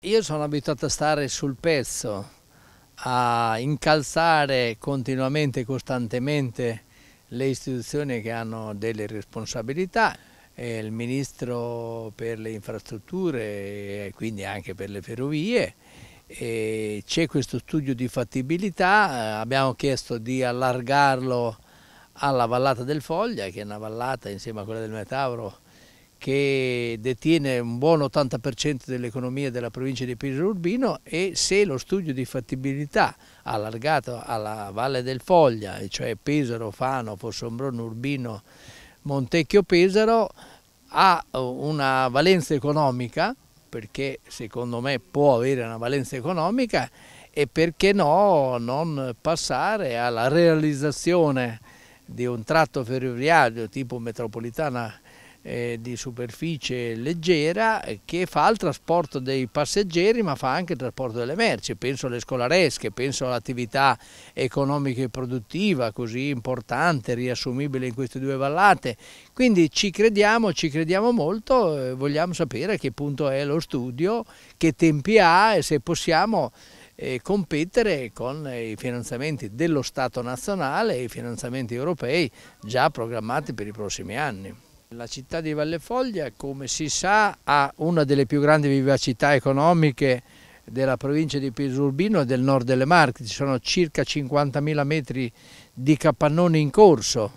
Io sono abituato a stare sul pezzo, a incalzare continuamente e costantemente le istituzioni che hanno delle responsabilità, il Ministro per le infrastrutture e quindi anche per le ferrovie. C'è questo studio di fattibilità, eh, abbiamo chiesto di allargarlo alla vallata del Foglia, che è una vallata insieme a quella del Metauro che detiene un buon 80% dell'economia della provincia di Pirro Urbino e se lo studio di fattibilità allargato alla Valle del Foglia, cioè Pesaro, Fano, Fossombrone, Urbino, Montecchio Pesaro, ha uh, una valenza economica, perché secondo me può avere una valenza economica, e perché no non passare alla realizzazione di un tratto ferroviario tipo metropolitana eh, di superficie leggera eh, che fa il trasporto dei passeggeri ma fa anche il trasporto delle merci, penso alle scolaresche, penso all'attività economica e produttiva così importante, riassumibile in queste due vallate, quindi ci crediamo, ci crediamo molto, eh, vogliamo sapere a che punto è lo studio, che tempi ha e se possiamo eh, competere con eh, i finanziamenti dello Stato nazionale e i finanziamenti europei già programmati per i prossimi anni. La città di Valle Foglia, come si sa, ha una delle più grandi vivacità economiche della provincia di Pisurbino e del nord delle Marche. Ci sono circa 50.000 metri di capannoni in corso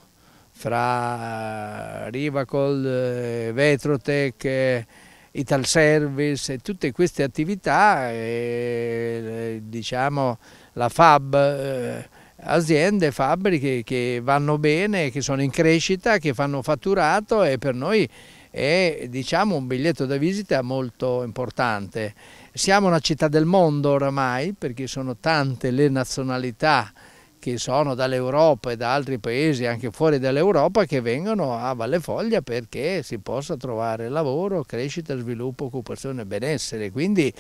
fra eh, Rivacol, eh, Vetrotech, eh, Italservice e tutte queste attività, e, diciamo la FAB aziende, fabbriche che vanno bene, che sono in crescita, che fanno fatturato e per noi è diciamo, un biglietto da visita molto importante. Siamo una città del mondo oramai perché sono tante le nazionalità che sono dall'Europa e da altri paesi anche fuori dall'Europa che vengono a Valle Foglia perché si possa trovare lavoro, crescita, sviluppo, occupazione e benessere. Quindi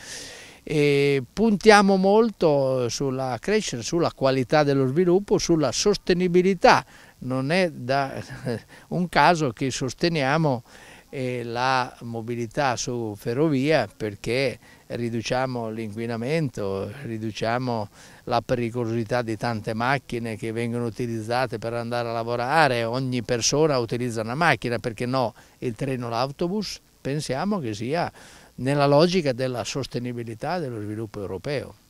e puntiamo molto sulla crescita, sulla qualità dello sviluppo, sulla sostenibilità. Non è un caso che sosteniamo eh, la mobilità su ferrovia perché riduciamo l'inquinamento, riduciamo la pericolosità di tante macchine che vengono utilizzate per andare a lavorare, ogni persona utilizza una macchina, perché no il treno l'autobus? Pensiamo che sia nella logica della sostenibilità dello sviluppo europeo.